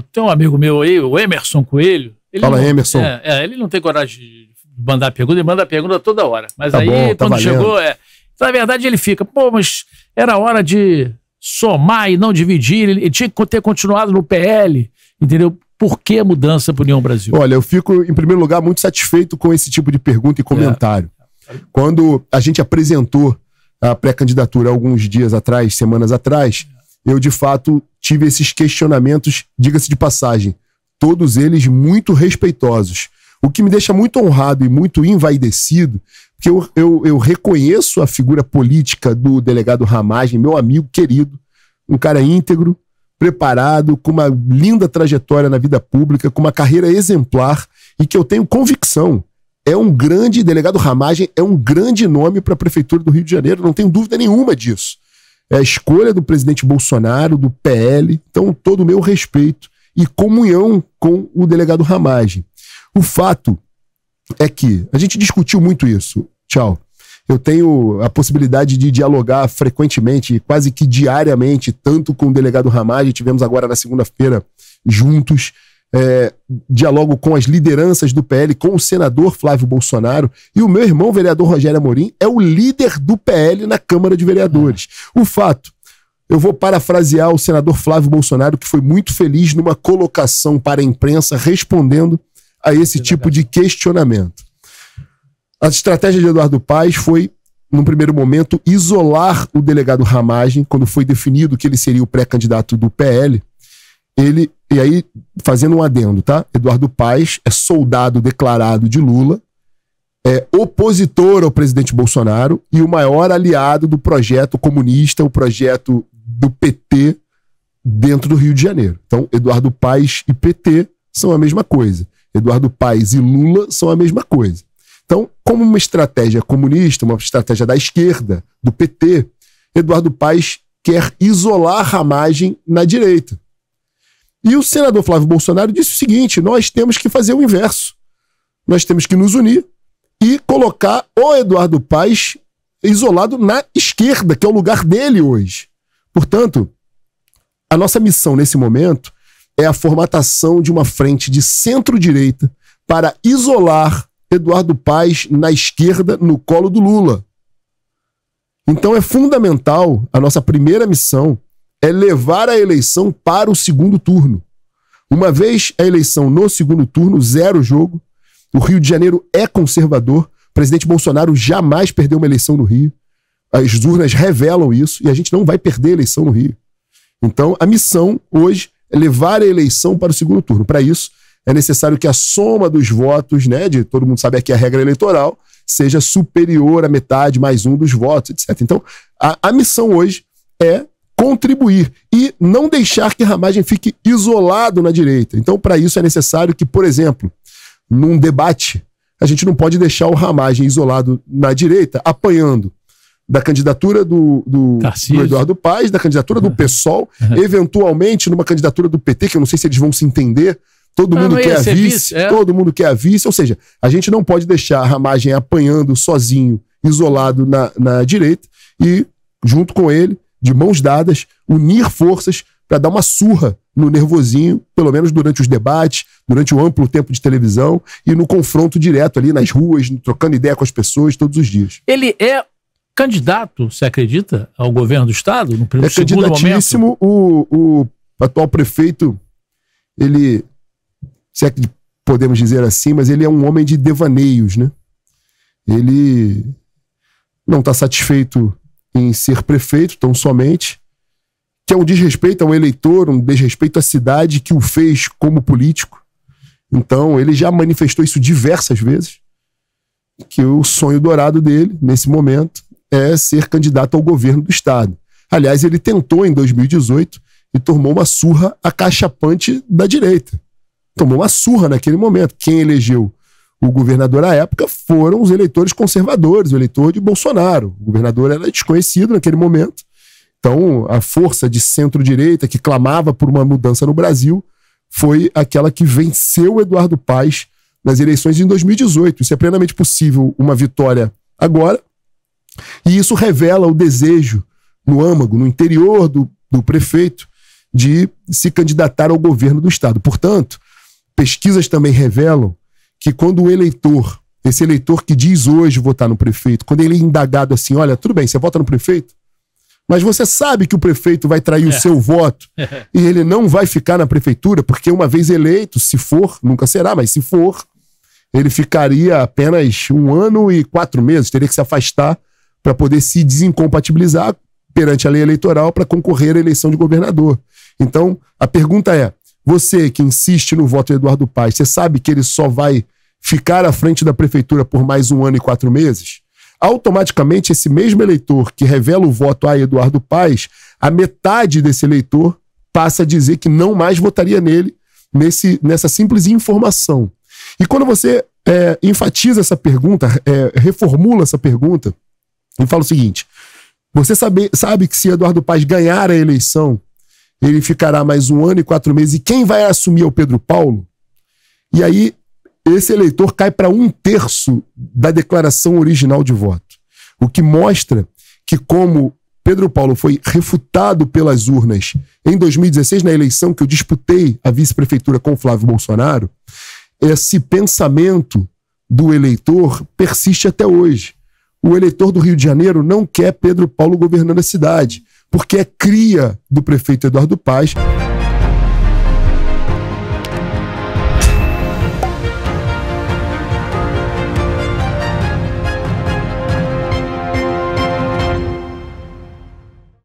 tem um amigo meu aí, o Emerson Coelho. Fala, não, Emerson. É, é, ele não tem coragem de mandar pergunta, ele manda pergunta toda hora. Mas tá aí, bom, tá quando valendo. chegou, é. Então, na verdade, ele fica, pô, mas era hora de somar e não dividir. Ele, tinha que ter continuado no PL, entendeu? Por que a mudança para União Brasil? Olha, eu fico, em primeiro lugar, muito satisfeito com esse tipo de pergunta e é. comentário. É. Quando a gente apresentou a pré-candidatura alguns dias atrás, semanas atrás, eu de fato tive esses questionamentos, diga-se de passagem, todos eles muito respeitosos. O que me deixa muito honrado e muito envaidecido, porque eu, eu, eu reconheço a figura política do delegado Ramagem, meu amigo querido, um cara íntegro, preparado, com uma linda trajetória na vida pública, com uma carreira exemplar e que eu tenho convicção. É um grande, delegado Ramagem é um grande nome para a Prefeitura do Rio de Janeiro, não tenho dúvida nenhuma disso é a escolha do presidente Bolsonaro, do PL, então todo o meu respeito e comunhão com o delegado Ramage. O fato é que a gente discutiu muito isso. Tchau. Eu tenho a possibilidade de dialogar frequentemente, quase que diariamente, tanto com o delegado Ramage, tivemos agora na segunda-feira juntos, é, dialogo com as lideranças do PL, com o senador Flávio Bolsonaro, e o meu irmão, vereador Rogério Amorim, é o líder do PL na Câmara de Vereadores. É. O fato eu vou parafrasear o senador Flávio Bolsonaro, que foi muito feliz numa colocação para a imprensa respondendo a esse é tipo de questionamento. A estratégia de Eduardo Paes foi, num primeiro momento, isolar o delegado Ramagem, quando foi definido que ele seria o pré-candidato do PL. Ele e aí, fazendo um adendo, tá? Eduardo Paes é soldado declarado de Lula, é opositor ao presidente Bolsonaro e o maior aliado do projeto comunista, o projeto do PT dentro do Rio de Janeiro. Então, Eduardo Paes e PT são a mesma coisa. Eduardo Paes e Lula são a mesma coisa. Então, como uma estratégia comunista, uma estratégia da esquerda, do PT, Eduardo Paes quer isolar a ramagem na direita. E o senador Flávio Bolsonaro disse o seguinte: nós temos que fazer o inverso. Nós temos que nos unir e colocar o Eduardo Paes isolado na esquerda, que é o lugar dele hoje. Portanto, a nossa missão nesse momento é a formatação de uma frente de centro-direita para isolar Eduardo Paes na esquerda, no colo do Lula. Então é fundamental a nossa primeira missão é levar a eleição para o segundo turno. Uma vez a eleição no segundo turno, zero jogo. O Rio de Janeiro é conservador. O presidente Bolsonaro jamais perdeu uma eleição no Rio. As urnas revelam isso e a gente não vai perder a eleição no Rio. Então, a missão hoje é levar a eleição para o segundo turno. Para isso, é necessário que a soma dos votos, né, de todo mundo sabe aqui a regra eleitoral, seja superior à metade mais um dos votos, etc. Então, a, a missão hoje é contribuir e não deixar que a ramagem fique isolado na direita. Então, para isso é necessário que, por exemplo, num debate, a gente não pode deixar o ramagem isolado na direita, apanhando da candidatura do, do, do Eduardo Paes, da candidatura do PSOL, uhum. eventualmente numa candidatura do PT, que eu não sei se eles vão se entender. Todo não, ah, mundo não quer a vice, vice é. todo mundo quer a vice. Ou seja, a gente não pode deixar a ramagem apanhando sozinho, isolado na, na direita, e junto com ele, de mãos dadas, unir forças para dar uma surra no nervosinho, pelo menos durante os debates, durante o amplo tempo de televisão e no confronto direto ali nas ruas, trocando ideia com as pessoas todos os dias. Ele é candidato, você acredita, ao governo do estado no primeiro é segundo candidatíssimo, O, o atual prefeito, ele, se é que podemos dizer assim, mas ele é um homem de devaneios, né? Ele não está satisfeito em ser prefeito, tão somente, que é um desrespeito ao eleitor, um desrespeito à cidade que o fez como político. Então, ele já manifestou isso diversas vezes, que o sonho dourado dele, nesse momento, é ser candidato ao governo do Estado. Aliás, ele tentou em 2018 e tomou uma surra a caixa da direita. Tomou uma surra naquele momento. Quem elegeu o governador à época foram os eleitores conservadores, o eleitor de Bolsonaro. O governador era desconhecido naquele momento. Então, a força de centro-direita que clamava por uma mudança no Brasil foi aquela que venceu Eduardo Paes nas eleições em 2018. Isso é plenamente possível uma vitória agora. E isso revela o desejo no âmago, no interior do, do prefeito, de se candidatar ao governo do Estado. Portanto, pesquisas também revelam que quando o eleitor, esse eleitor que diz hoje votar no prefeito, quando ele é indagado assim, olha, tudo bem, você vota no prefeito, mas você sabe que o prefeito vai trair é. o seu voto é. e ele não vai ficar na prefeitura, porque uma vez eleito, se for, nunca será, mas se for, ele ficaria apenas um ano e quatro meses, teria que se afastar para poder se desincompatibilizar perante a lei eleitoral para concorrer à eleição de governador. Então, a pergunta é: você que insiste no voto do Eduardo Paes, você sabe que ele só vai ficar à frente da prefeitura por mais um ano e quatro meses, automaticamente esse mesmo eleitor que revela o voto a Eduardo Paes, a metade desse eleitor passa a dizer que não mais votaria nele nesse, nessa simples informação. E quando você é, enfatiza essa pergunta, é, reformula essa pergunta, e fala o seguinte: você sabe, sabe que se Eduardo Paes ganhar a eleição, ele ficará mais um ano e quatro meses, e quem vai assumir é o Pedro Paulo? E aí esse eleitor cai para um terço da declaração original de voto. O que mostra que, como Pedro Paulo foi refutado pelas urnas em 2016, na eleição que eu disputei a vice-prefeitura com Flávio Bolsonaro, esse pensamento do eleitor persiste até hoje. O eleitor do Rio de Janeiro não quer Pedro Paulo governando a cidade, porque é cria do prefeito Eduardo Paz.